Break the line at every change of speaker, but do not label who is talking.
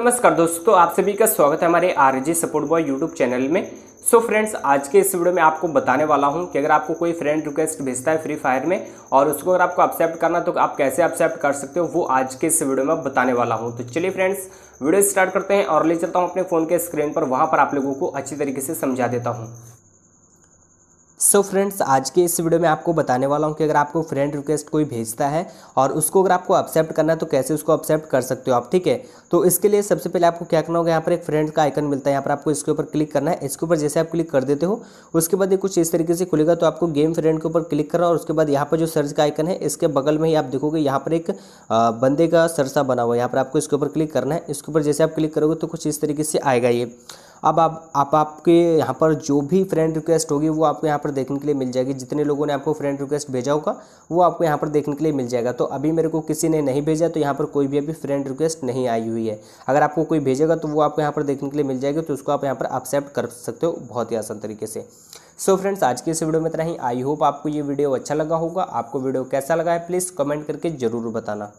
नमस्कार दोस्तों आप सभी का स्वागत है हमारे R G support boy YouTube channel में सो so फ्रेंड्स आज के इस वीडियो में आपको बताने वाला हूं कि अगर आपको कोई फ्रेंड रिक्वेस्ट भेजता है फ्री फायर में और उसको अगर आपको एक्सेप्ट करना तो आप कैसे एक्सेप्ट कर सकते हो वो आज के इस वीडियो में बताने वाला हूं तो चलिए फ्रेंड्स वीडियो स्टार्ट करते हैं और ले चलता हूँ अपने फ़ोन के स्क्रीन पर वहाँ पर आप लोगों को अच्छी तरीके से समझा देता हूँ सो so फ्रेंड्स आज के इस वीडियो में आपको बताने वाला हूँ कि अगर आपको फ्रेंड रिक्वेस्ट कोई भेजता है और उसको अगर आपको एक्सेप्ट करना है तो कैसे उसको एक्सेप्ट कर सकते हो आप ठीक है तो इसके लिए सबसे पहले आपको क्या करना होगा यहाँ पर एक फ्रेंड का आइकन मिलता है यहाँ पर आपको इसके ऊपर क्लिक करना है इसके ऊपर जैसे आप क्लिक कर देते हो उसके बाद ये कुछ इस तरीके से खुलेगा तो आपको गेम फ्रेंड के ऊपर क्लिक करना और उसके बाद यहाँ पर जो सर्च का आइकन है इसके बगल में ही आप देखोगे यहाँ पर एक बंदे का सरसा बना हुआ है यहाँ पर आपको इसके ऊपर क्लिक करना है इसके ऊपर जैसे आप क्लिक करोगे तो कुछ इस तरीके से आएगा ये अब आप आप आपके यहाँ पर जो भी फ्रेंड रिक्वेस्ट होगी वो आपको यहाँ पर देखने के लिए मिल जाएगी जितने लोगों ने आपको फ्रेंड रिक्वेस्ट भेजा होगा वो आपको यहाँ पर देखने के लिए मिल जाएगा तो अभी मेरे को किसी ने नहीं भेजा तो यहाँ पर कोई भी अभी फ्रेंड रिक्वेस्ट नहीं आई हुई है अगर आपको कोई भेजेगा तो वो आपको यहाँ पर देखने के लिए मिल जाएगी तो उसको आप यहाँ पर एक्सेप्ट कर सकते हो बहुत ही आसान तरीके से सो so फ्रेंड्स आज के इस वीडियो में इतना ही आई होप आपको ये वीडियो अच्छा लगा होगा आपको वीडियो कैसा लगा है प्लीज़ कमेंट करके ज़रूर बताना